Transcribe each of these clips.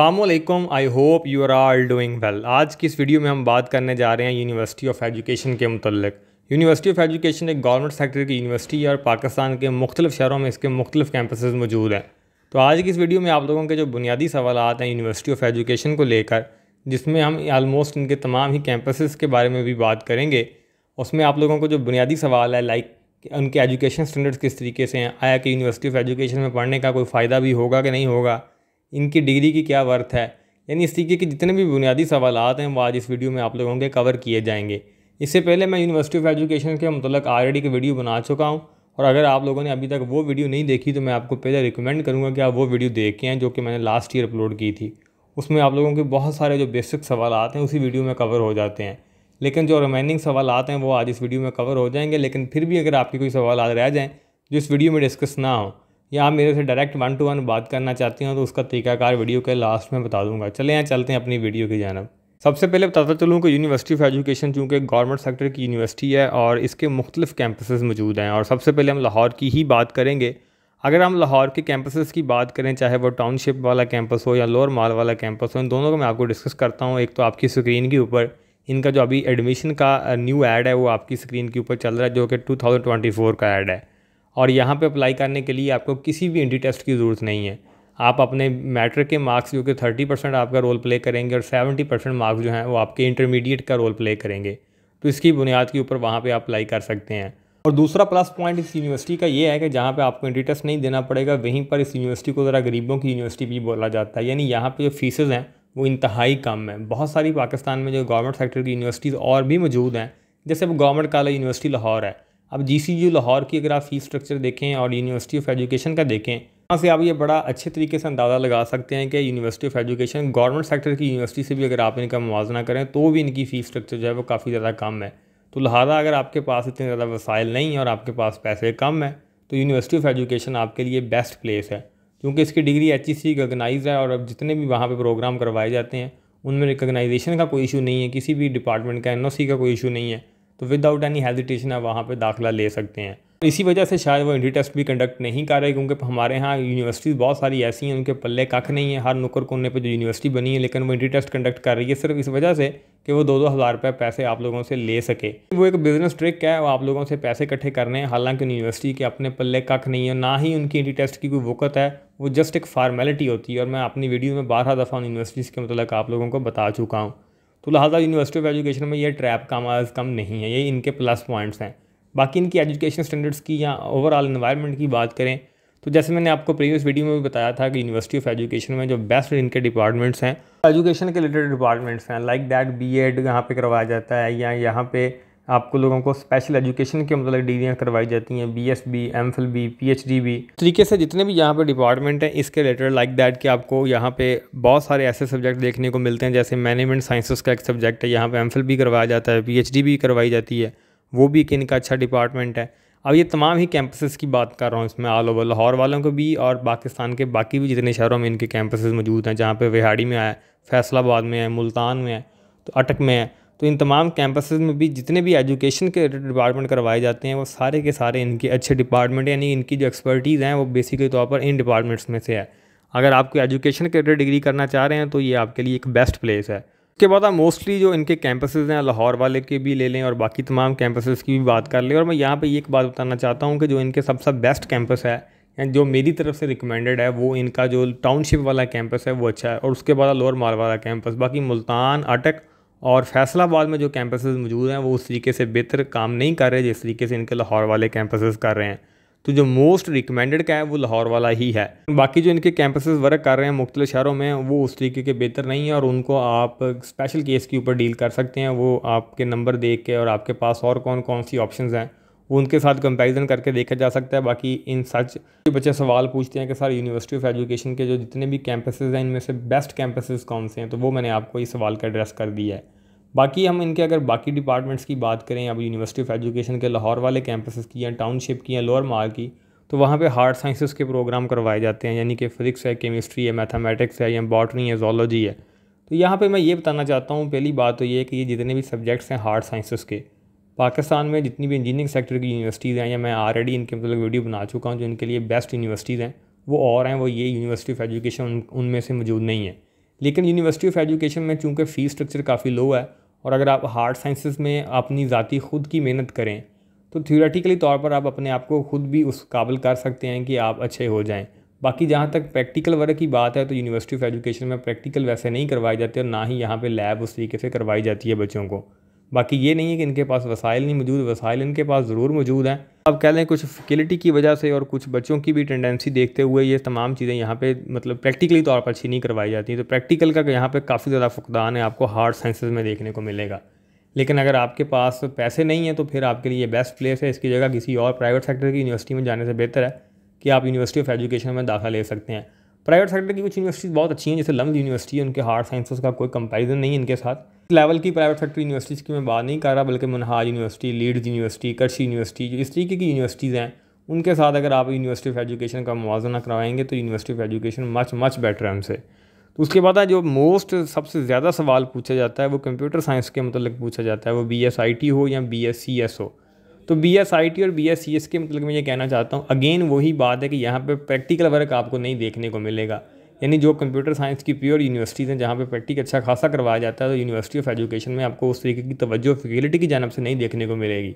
Aslam I hope you are all doing well आज की इस वीडियो में हम बात करने जा रहे हैं यूनिवर्सिटी ऑफ एजुकेशन के मतलब यूनिवर्सिटी ऑफ एजुकेशन एक गवर्नमेंट सेक्टर की यूनिवर्सिटी है और पाकिस्तान के मुख्तलिफ शहरों में इसके मुख्तलिफ कैंपस मौजूद हैं तो आज की इस वीडियो में आप लोगों के जो बुनियादी सवाल हैं यूनिवर्सिटी ऑफ एजुकेशन को लेकर जिसमें हम आलमोस्ट इनके तमाम ही कैंपस के बारे में भी बात करेंगे उसमें आप लोगों को जो बुनियादी सवाल है लाइक उनके एजुकेशन स्टैंडर्ड्स किस तरीके से हैं आया कि यूनिवर्सिटी ऑफ एजुकेशन में पढ़ने का कोई फ़ायदा भी होगा कि नहीं होगा इनकी डिग्री की क्या वर्थ है यानी इस तरीके के जितने भी बुनियादी सवाल हैं वो आज इस वीडियो में आप लोगों के कवर किए जाएंगे इससे पहले मैं यूनिवर्सिटी ऑफ एजुकेशन के मतलब आलरेडी की वीडियो बना चुका हूँ और अगर आप लोगों ने अभी तक वो वीडियो नहीं देखी तो मैं आपको पहले रिकमेंड करूँगा कि आप वो वीडियो देखें हैं जो कि मैंने लास्ट ईयर अपलोड की थी उसमें आप लोगों के बहुत सारे जो बेसिक सवाल हैं उसी वीडियो में कवर हो जाते हैं लेकिन जो रिमेनिंग सवाल हैं वो आज इस वीडियो में कवर हो जाएंगे लेकिन फिर भी अगर आपके कोई सवाल रह जाएँ जो इस वीडियो में डिस्कस ना हो या आप मेरे से डायरेक्ट वन टू वन बात करना चाहती हो तो उसका तरीकाकार वीडियो के लास्ट में बता दूंगा चले यहाँ चलते हैं अपनी वीडियो की जानब सबसे पहले बताता चलूँ कि यूनिवर्सिटी ऑफ एजुकेशन चूँकि गवर्नमेंट सेक्टर की यूनिवर्सिटी है और इसके मुख्तलिफ कैंपसेस मौजूद हैं और सबसे पहले हम लाहौर की ही बात करेंगे अगर हम लाहौर के कैंपसेस की बात करें चाहे वो टाउनशिप वाला कैंपस हो या लोअर माल वाला कैंपस हो इन दोनों को मैं आपको डिस्कस करता हूँ एक तो आपकी स्क्रीन के ऊपर इनका जो अभी एडमिशन का न्यू एड है वो आपकी स्क्रीन के ऊपर चल रहा है जो कि टू का एड है और यहाँ पे अप्लाई करने के लिए आपको किसी भी इंडी टेस्ट की ज़रूरत नहीं है आप अपने मैट्रिक के मार्क्स जो कि थर्टी परसेंट आपका रोल प्ले करेंगे और सेवेंटी परसेंट मार्क्स जो हैं वो आपके इंटरमीडिएट का रोल प्ले करेंगे तो इसकी बुनियाद के ऊपर वहाँ पर आप अप्लाई कर सकते हैं और दूसरा प्लस पॉइंट इस यूनिवर्सिटी का ये है कि जहाँ पे आपको इंट्री टेस्ट नहीं देना पड़ेगा वहीं पर इस यूनिवर्सिटी को ज़रा गरीबों की यूनिवर्सिटी भी बोला जाता है यानी यहाँ पे जो फीसेज़ हैं वो इंतहाई कम है बहुत सारी पाकिस्तान में जो गवर्नमेंट सेक्टर की यूनिवर्सिटीज़ और भी मौजूद हैं जैसे अब गवर्नमेंट कॉलेज यूनिवर्सिटी लाहौर है अब जी सी लाहौर की अगर आप फ़ी स्ट्रक्चर देखें और यूनिवर्सिटी ऑफ एजुकेशन का देखें वहाँ से आप ये बड़ा अच्छे तरीके से अंदाज़ा लगा सकते हैं कि university of education government sector की यूनिवर्सिटी से भी अगर आप इनका मुवजना करें तो भी इनकी फ़ी स्ट्रक्चर जो है वो काफ़ी ज़्यादा कम है तो लिहाजा अगर आपके पास इतने ज़्यादा वसाइल नहीं और आपके पास पैसे कम हैं तो यूनिवर्सिटी ऑफ एजुकेशन आपके लिए बेस्ट प्लेस है क्योंकि इसकी degree H E C recognise है और अब जितने भी वहाँ पर प्रोग्राम करवाए जाते हैं उनमें रिकगनाइजेशन का कोई इशू नहीं है किसी भी डिपार्टमेंट का एन ओ सी का कोई इशू नहीं है तो विदाउट एनी हेजिटेशन आप वहाँ पर दाखिला ले सकते हैं इसी वजह से शायद वो इंट्री टेस्ट भी कंडक्ट नहीं कर रहे क्योंकि हमारे यहाँ यूनिवर्सिटीज़ बहुत सारी ऐसी हैं उनके पल्ले कख नहीं है हर नुकर कोने पे जो यूनिवर्सिटी बनी है लेकिन वो इंट्री टेस्ट कंडक्ट कर रही है सिर्फ इस वजह से कि वो दो दो हज़ार रुपये पैसे आप लोगों से ले सके वो एक बिज़नेस ट्रिक है वो आप लोगों से पैसे इकट्ठे करने हैं हालांकि यूनिवर्सिटी के अपने पल्ले कख नहीं है ना ही उनकी इंट्री टेस्ट की कोई वक़्त है वो जस्ट एक फार्मेलिटी होती है और मैं अपनी वीडियो में बारह दफ़ा उन यूनिवर्सिटीज़ के मतलब आप लोगों को बता चुका हूँ तो लिहाजा यूनिवर्सिटी ऑफ एजुकेशन में ये ट्रैप कम अज़ कम नहीं है ये इनके प्लस पॉइंट्स हैं बाकी इनकी एजुकेशन स्टैंडर्ड्स की या ओवरऑल इन्वायरमेंट की बात करें तो जैसे मैंने आपको प्रीवियस वीडियो में भी बताया था कि यूनिवर्सिटी ऑफ एजुकेशन में जो बेस्ट इनके डिपार्टमेंट्स हैं एजुकेशन के रिलेटेड डिपार्टमेंट्स हैं लाइक दैट बी एड यहाँ पर करवाया जाता है या यहाँ पर आपको लोगों को स्पेशल एजुकेशन के मतलब डिग्रियाँ करवाई जाती हैं B S B M phil B P H D भी तरीके से जितने भी यहाँ पर डिपार्टमेंट हैं इसके रिलेटेड लाइक दैट कि आपको यहाँ पे बहुत सारे ऐसे सब्जेक्ट देखने को मिलते हैं जैसे मैनेजमेंट साइंसेस का एक सब्जेक्ट है यहाँ पे एम फिल भी करवाया जाता है पी एच डी भी करवाई जाती है वो भी एक इनका अच्छा डिपार्टमेंट है अब ये तमाम ही कैंपसेस की बात कर रहा हूँ इसमें ऑल ओवर लाहौर वालों को भी और पाकिस्तान के बाकी भी जितने शहरों में इनके कैंपसेस मौजूद हैं जहाँ पर विहाड़ी में आए फैसलाबाद में है मुल्तान में है तो अटक में है तो इन तमाम कैंपस में भी जितने भी एजुकेशन के डिपार्टमेंट करवाए जाते हैं वो सारे के सारे इनके अच्छे डिपार्टमेंट यानी इनकी जो एक्सपर्टीज़ हैं वो बेसिकली तौर पर इन डिपार्टमेंट्स में से है अगर आपको एजुकेशन के डिग्री करना चाह रहे हैं तो ये आपके लिए एक बेस्ट प्लेस है उसके बाद आप मोस्टली जो इनके कैंपसेज हैं लाहौर वाले के भी ले लें और बाकी तमाम कैंपसेज की भी बात कर लें और मैं यहाँ पे एक बात बताना चाहता हूँ कि जो इनके सबसे बेस्ट कैंपस है या जो मेरी तरफ से रिकमेंडेड है वो इनका जो टाउनशिप वाला कैंपस है वो अच्छा है और उसके बाद लोअर माल वाला कैंपस बाकी मुल्तान अटक और फैसलाबाद में जो कैंपस मौजूद हैं वो उस तरीके से बेहतर काम नहीं कर रहे जिस तरीके से इनके लाहौर वाले कैंपसेस कर रहे हैं तो जो मोस्ट रिकमेंडेड का है वो लाहौर वाला ही है बाकी जो इनके कैंपस वर्क कर रहे हैं मुख्तल शहरों में वो उस तरीके के बेहतर नहीं है और उनको आप स्पेशल केस के ऊपर डील कर सकते हैं वो आपके नंबर देख के और आपके पास और कौन कौन सी ऑप्शन हैं उनके साथ कंपैरिजन करके देखा जा सकता है बाकी इन सच बच्चे सवाल पूछते हैं कि सर यूनिवर्सिटी ऑफ एजुकेशन के जो जितने भी कैंपसेस हैं इनमें से बेस्ट कैंपसेस कौन से हैं तो वो मैंने आपको इस सवाल का एड्रेस कर दिया है बाकी हम इनके अगर बाकी डिपार्टमेंट्स की बात करें अब यूनिवर्सिटी ऑफ एजुकेशन के लाहौर वाले कैंपसेस की या टाउनशिप की या लोअर माल की तो वहाँ पे हार्ड साइंसेस के प्रोग्राम करवाए जाते हैं यानी कि फ़िज़िक्स है केमिस्ट्री है मैथमेटिक्स है या बॉटनी है जोलॉजी है तो यहाँ पर मैं ये बताना चाहता हूँ पहली बात तो ये कि ये जितने भी सब्जेक्ट्स हैं हार्ड साइंसेस के पाकिस्तान में जितनी भी इंजीनियरिंग सेक्टर की यूनिवर्सिटीज़ हैं या मैं ऑलरेडी इनके मतलब वीडियो बना चुका हूँ जो इनके लिए बेस्ट यूनिवर्सिटीज़ हैं वो और हैं वो ये यूनिवर्सिटी ऑफ एजुकेशन उनमें से मौजूद नहीं है लेकिन यूनिवर्सिटी ऑफ एजुकेशन में चूँकि फ़ीस स्ट्रक्चर काफ़ी लो है और अगर आप हार्ड साइंसेज में अपनी ज़ाती खुद की मेहनत करें तो थियोरेटिकली तौर पर आप अपने आप को खुद भी उस काबिल कर सकते हैं कि आप अच्छे हो जाएं बाकी जहाँ तक प्रैक्टिकल वर्क की बात है तो यूनिवर्सिटी ऑफ एजुकेशन में प्रैक्टिकल वैसे नहीं करवाए जाते और ना ही यहाँ पे लैब उस तरीके से करवाई जाती है बच्चों को बाकी ये नहीं है कि इनके पास वसाइल नहीं मौजूद वसाइल इनके पास ज़रूर मौजूद हैं अब कह लें कुछ फिकिलिटी की वजह से और कुछ बच्चों की भी टेंडेंसी देखते हुए ये तमाम चीज़ें यहाँ पे मतलब प्रैक्टिकली तौर पर अच्छी नहीं करवाई जाती हैं तो प्रैक्टिकल का यहाँ पे काफ़ी ज़्यादा फुकदान है आपको हार्ड साइंसेज में देखने को मिलेगा लेकिन अगर आपके पास पैसे नहीं हैं तो फिर आपके लिए बेस्ट प्लेस है इसकी जगह किसी और प्राइवेट सेक्टर की यूनिवर्सिटी में जाने से बेहतर है कि आप यूनिवर्सिटी ऑफ एजुकेशन में दाखिला ले सकते हैं प्राइवेट सेक्टर की कुछ यूनिवर्सिटीज़ बहुत अच्छी हैं जैसे लम्ब यूनिवर्सिटी उनके हार्ड साइंसेस का कोई कंपैरिजन नहीं इनके साथ लेवल की प्राइवेट सेक्टर यूनिवर्सिटीज़ की मैं बात नहीं कर रहा बल्कि मनहाज यूनिवर्सिटी लीड्स यूनिवर्सिटी करशी यूनिवर्सिटी जो इस तरीके की यूनिवर्सिटीज़ हैं उनके साथ अगर आप यूनिवर्सिटी ऑफ एजुकेशन का मुआवजा करवाएंगे तो university of education much much better है उनसे तो उसके बाद जो मोस्ट सबसे ज़्यादा सवाल पूछा जाता है वो कंप्यूटर साइंस के मतलब पूछा जाता है वो बी एस आई टी हो या बी एस सी एस हो तो बी एस आई टी और बी एस सी एस के मतलब मैं ये कहना चाहता हूँ अगेन वही बात है कि यहाँ पर प्रैक्टिकल वर्क आपको नहीं देखने को मिलेगा यानी जो कंप्यूटर साइंस की प्योर यूनिवर्सिटीज़ हैं जहाँ पे प्रैक्टिक अच्छा खासा करवाया जाता है तो यूनिवर्सिटी ऑफ एजुकेशन में आपको उस तरीके की तवज्जो फैकल्टी की जानब से नहीं देखने को मिलेगी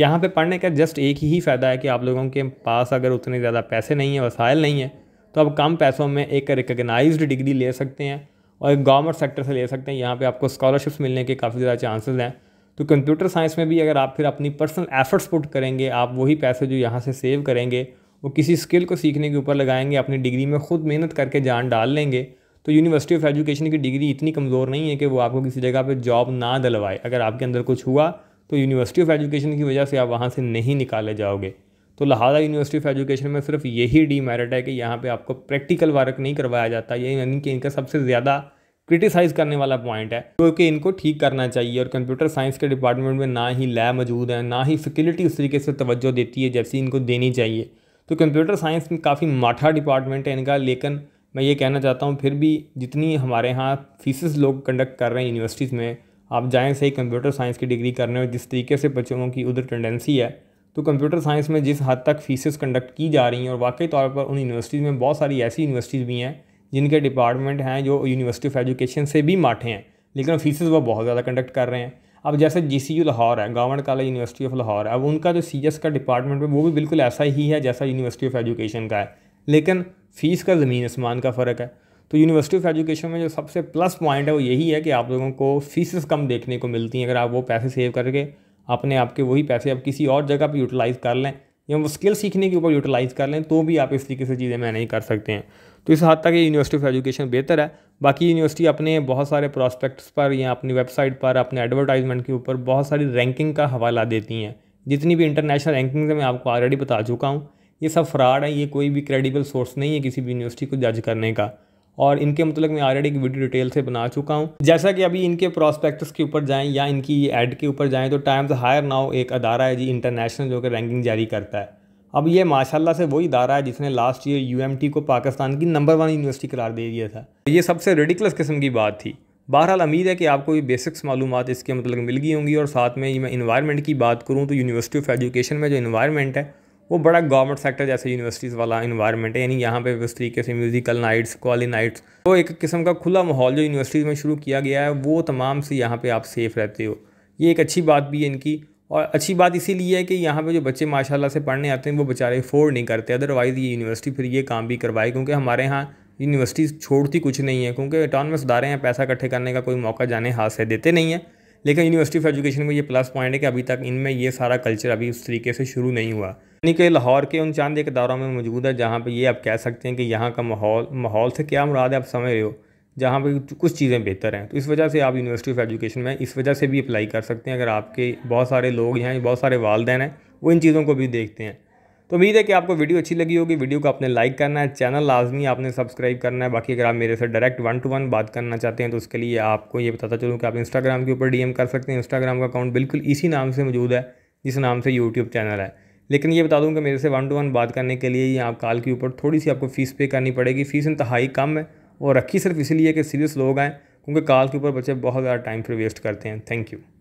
यहाँ पे पढ़ने का जस्ट एक ही फ़ायदा है कि आप लोगों के पास अगर उतने ज़्यादा पैसे नहीं हैं वसायल नहीं है तो आप कम पैसों में एक रिकगनाइज डिग्री ले सकते हैं और गवर्नमेंट सेक्टर से ले सकते हैं यहाँ पर आपको स्कॉलरशिप्स मिलने के काफ़ी ज़्यादा चांसेज़ हैं तो कंप्यूटर साइंस में भी अगर आप फिर अपनी पर्सनल एफर्ट्स पुट करेंगे आप वही पैसे जो यहाँ से सेव करेंगे वो किसी स्किल को सीखने के ऊपर लगाएंगे अपनी डिग्री में खुद मेहनत करके जान डाल लेंगे तो यूनिवर्सिटी ऑफ एजुकेशन की डिग्री इतनी कमज़ोर नहीं है कि वो आपको किसी जगह पर जॉब ना दिलवाए अगर आपके अंदर कुछ हुआ तो यूनिवर्सिटी ऑफ एजुकेशन की वजह से आप वहाँ से नहीं निकाले जाओगे तो लिहाजा यूनिवर्सिटी ऑफ एजुकेशन में सिर्फ यही डीमेरिट है कि यहाँ पे आपको प्रैक्टिकल वर्क नहीं करवाया जाता ये यानी कि इनका सबसे ज़्यादा क्रिटिसाइज़ करने वाला पॉइंट है क्योंकि तो इनको ठीक करना चाहिए और कंप्यूटर साइंस के डिपार्टमेंट में ना ही लैब मौजूद है ना ही फैकल्टी उस तरीके से तवज्जो देती है जैसी इनको देनी चाहिए तो कंप्यूटर साइंस में काफ़ी माठा डिपार्टमेंट है इनका लेकिन मैं ये कहना चाहता हूँ फिर भी जितनी हमारे यहाँ फीसिस लोग कंडक्ट कर रहे हैं यूनिवर्सिटीज़ में आप जाएँ सही कंप्यूटर साइंस की डिग्री करने और जिस तरीके से बच्चों की उधर टेंडेंसी है तो कंप्यूटर साइंस में जिस हद तक फीसिस कंडक्ट की जा रही हैं और वाकई तौर पर उन यूनिवर्सिटीज़ में बहुत सारी ऐसी यूनिवर्सिटीज़ भी हैं जिनके डिपार्टमेंट हैं जो यूनिवर्सिटी ऑफ एजुकेशन से भी माठे हैं लेकिन फीसेज वो बहुत ज़्यादा कंडक्ट कर रहे हैं अब जैसे जी सी यू लाहौर है government college university of Lahore है अब उनका जो सी एस का डिपार्टमेंट है वो भी बिल्कुल ऐसा ही है जैसा यूनिवर्सिटी ऑफ एजुकेशन का है लेकिन फ़ीस का ज़मीन आसमान का फ़र्क है तो यूनिवर्सिटी ऑफ एजुकेशन में जो सबसे प्लस पॉइंट है वो यही है कि आप लोगों को फीसेस कम देखने को मिलती हैं अगर आप वो पैसे सेव करके अपने आपके वही पैसे आप किसी और जगह पर यूटिलाइज़ कर लें या वो स्किल सीखने के ऊपर यूटिलाइज़ कर लें तो भी आप इस तरीके से चीज़ें मैनेज कर सकते हैं तो इस हद तक ये यूनिवर्सिटी ऑफ एजुकेशन बेहतर है बाकी यूनिवर्सिटी अपने बहुत सारे प्रॉस्पेक्ट्स पर या अपनी वेबसाइट पर अपने एडवर्टाइजमेंट के ऊपर बहुत सारी रैंकिंग का हवाला देती हैं जितनी भी इंटरनेशनल रैंकिंग है मैं आपको ऑलरेडी बता चुका हूँ ये सब फ्रॉड है ये कोई भी क्रेडिबल सोर्स नहीं है किसी भी यूनिवर्सिटी को जज करने का और इनके मतलब मैं ऑलरेडी एक वीडियो डिटेल से बना चुका हूँ जैसा कि अभी इनके प्रोस्पेक्ट्स के ऊपर जाएँ या इनकी एड के ऊपर जाएँ तो टाइम्स हायर नाउ एक अदारा है जी इंटरनेशनल जो कि रैंकिंग जारी करता है अब ये माशाल्लाह से वही इदारा है जिसने लास्ट ईयर यूएमटी को पाकिस्तान की नंबर वन यूनिवर्सिटी करार दे दिया था ये सबसे रेडिकलस किस्म की बात थी बहरहाल उम्मीद है कि आपको ये बेसिक्स मालूम इसके मतलब मिल गई होंगी और साथ में ये मैं इन्वायरमेंट की बात करूँ तो यूनिवर्सिटी ऑफ एजुकेशन में जो इन्वायरमेंट है वो बड़ा गवर्नमेंट सेक्टर जैसे यूनिवर्सिटीज़ वाला इन्वायरमेंट है यानी यहाँ पे उस तरीके से म्यूजिकल नाइट्स कॉली नाइट्स तो एक किस्म का खुला माहौल जो यूनिवर्सिटीज़ में शुरू किया गया है वो तमाम से यहाँ पे आप सेफ़ रहते हो ये एक अच्छी बात भी है इनकी और अच्छी बात इसीलिए है कि यहाँ पे जो बच्चे माशाल्लाह से पढ़ने आते हैं वो बेचारे अफोर्ड नहीं करते अदरवाइज़ ये यूनिवर्सिटी फिर ये काम भी करवाए क्योंकि हमारे यहाँ यूनिवर्सिटी छोड़ती कुछ नहीं है क्योंकि में दारे हैं पैसा इकट्ठे करने का कोई मौका जाने हाथ से देते नहीं है लेकिन यूनिवर्सिटी ऑफ एजुकेशन में ये प्लस पॉइंट है कि अभी तक इनमें ये सारा कल्चर अभी उस तरीके से शुरू नहीं हुआ यानी कि लाहौर के उन चांद एक दौरों में मौजूद है जहाँ पर ये आप कह सकते हैं कि यहाँ का माहौल माहौल से क्या मुराद है आप समझ रहे हो जहाँ पर कुछ चीज़ें बेहतर हैं तो इस वजह से आप यूनिवर्सिटी ऑफ एजुकेशन में इस वजह से भी अप्लाई कर सकते हैं अगर आपके बहुत सारे लोग हैं बहुत सारे वालदेन हैं वो इन चीज़ों को भी देखते हैं तो उम्मीद है कि आपको वीडियो अच्छी लगी होगी वीडियो को आपने लाइक करना है चैनल लाजमी आपने सब्सक्राइब करना है बाकी अगर आप मेरे से डायरेक्ट वन टू वन बात करना चाहते हैं तो उसके लिए आपको ये बताता चलूँ कि आप इंस्टाग्राम के ऊपर डीएम कर सकते हैं इंस्टाग्राम का अकाउंट बिल्कुल इसी नाम से मौजूद है जिस नाम से यूट्यूब चैनल है लेकिन ये बता दूँ कि मेरे से वन टू वन बात करने के लिए ही आप कॉल के ऊपर थोड़ी सी आपको फ़ीस पे करनी पड़ेगी फ़ीस इंतहाई कम है और रखी सिर्फ इसीलिए कि सीरियस लोग आएँ क्योंकि कॉल के ऊपर बच्चे बहुत ज़्यादा टाइम फिर वेस्ट करते हैं थैंक यू